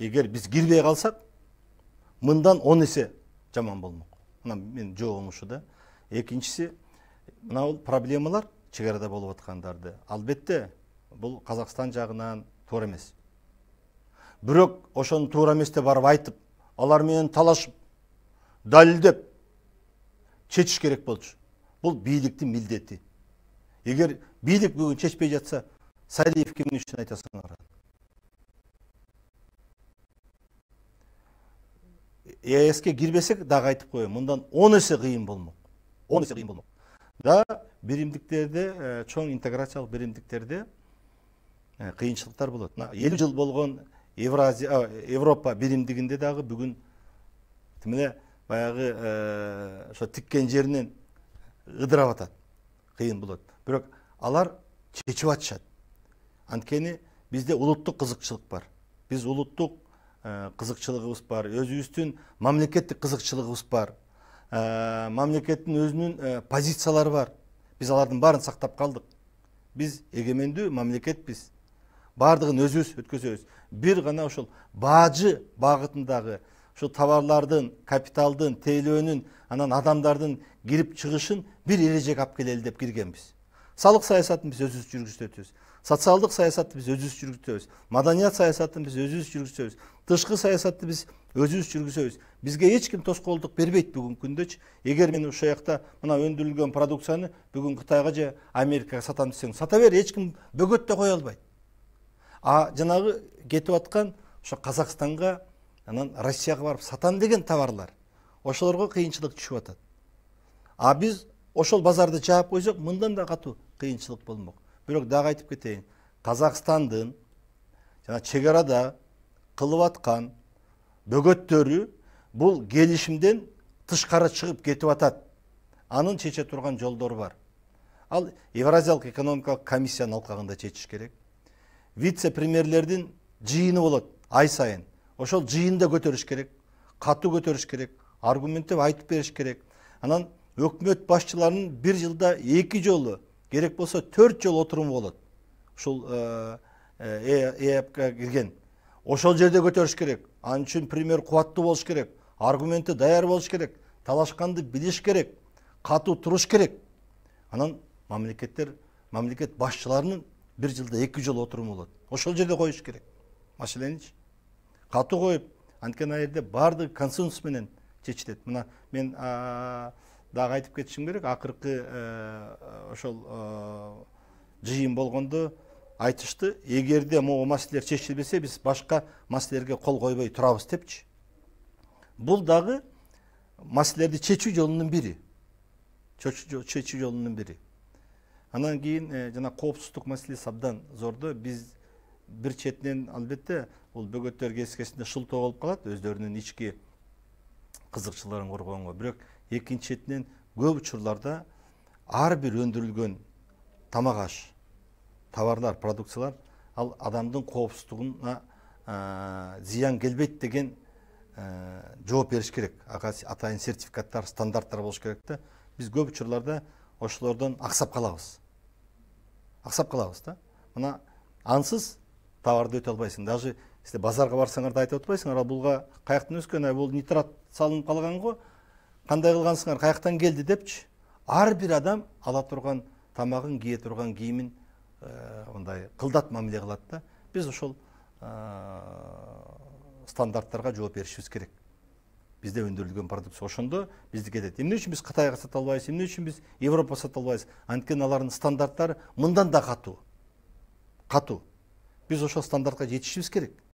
егер біз кирбей қалсақ мындан он есе жаман болмақ мына мен жоғым ушу да екіншісі мынау проблемалар шекарада болып аткандарды албетте бұл қазақстан жағынан туура емес бирок ошону туура эмес деп барып айтып алар менен талашып далилдеп чечиш керек болчу бул бийликтин милдети эгер бийлик бүгүн чечпей жатса салиев кимдин үчүн айтасыңар Еске кирбесек дагы айтып коеюн мындан он эсе кыйын болмок он эсе кыйын болмок да биримдиктерде чоң интеграциялык биримдиктерде кыйынчылыктар болот мына элүү жыл болгон евразия европа биримдигинде дагы бүгүн тим эле баягы ошо тиккен жеринен ыдырап атат кыйын болот бирок алар чечип атышат анткени бизде улуттук кызыкчылык бар биз улуттук кызыкчылыгыбыз э, бар өзүбүздүн мамлекеттик кызыкчылыгыбыз бар э, мамлекеттин өзүнүн э, позициялары бар биз алардын баарын сактап калдык биз эгемендүү мамлекетпиз баардыгын өзүбүз өткөзөбүз бир гана ошол бажы багытындагы ушул товарлардын капиталдын тейлөөнүн анан адамдардын кирип чыгышын бир эрежеге алып келели деп киргенбиз салык саясатын биз өзүбүз жүргүзүп өтөбүз социалдық саясатты біз өзіміз жүргіземіз маданият саясатын біз өзіміз жүргіземіз тышкы саясатты біз жүргүзөбүз бизге бізге ким тоскоолдук бербейт бүгүнкү күндөчү эгер мен ошол жакта мына өндүрүлгөн продукцияны бүгүн кытайга же америкага сатам десең сата бер эч ким бөгөт да кое албайт а жанагы кетип аткан ошо казакстанга анан россияга барып сатам деген товарлар ошолорго кыйынчылык түшүп атат а биз ошол базарды жаап койсок мындан да катуу кыйынчылык болмок бирок дагы айтып кетейин казакстандын жана чек арада кылып аткан бөгөттөрү бул келишимден тышкары чыгып кетип атат анын чече турган жолдору бар ал евразиялык экономикалык комиссиянын алкагында чечиш керек вице премьерлердин жыйыны болот ай сайын ошол жыйында көтөрүш керек катуу көтөрүш керек аргументтеп айтып бериш керек анан өкмөт башчыларынын бир жылда эки жолу керек болса төрт жыл отырым болады, ушул э, э, э, кирген ошол жерде көтөрүш керек ал үчүн пример кубаттуу болуш керек аргументи даяр болуш керек талашканды билиш керек катуу туруш керек анан мамлекеттер мамлекет башчыларынын бир жылда эки жыл отуруму болот ошол жерде коюш керек маселеничи катуу коюп анткени ал жерде баардыгы консенсус менен чечилет мына мен дагы айтып кетишим керек акыркы э, ошол э, жыйын болгондо айтышты эгерде могу маселелер чечилбесе биз башка маселелерге кол койбой турабыз депчи бул дагы маселелерди чечүү жолунун бири чечүү жолунун бири анан кийин э, жана коопсуздук маселеси абдан зор да биз бир четинен албетте бул бөгөттөр кескесинде шылтоо болуп калат өздөрүнүн ички кызыкчылыгын коргогонго бирок екіншіден көп учурларда ар бир өндүрүлгөн тамак аш товарлар продукциялар ал адамдын коопсуздугуна э, зыян келбейт деген э, жооп бериш керек атайын сертификаттар стандарттар болуш керек да биз көп учурларда ошолордон аксап калабыз аксап калабыз да мына ансыз товарды өтө албайсың даже силер базарга барсаңар да айтып атпайсыңарбы булга каяктан өскөн бул нитрат салынып калган го қандай қылғансыңар қаяқтан жақтан келді депші әрбір адам ала тұрған тамағын кие тұрған киімін ә, қылдат мәміле да біз ошол ә, стандарттарға жооп беришибиз керек бизде өндүрүлгөн продукция ошондо бизди кетет эмне үчүн биз кытайга сата албайбыз эмне үчүн биз европа сата албайбыз анткени алардын стандарттары мындан да катуу катуу биз ошол стандартка жетишибиз керек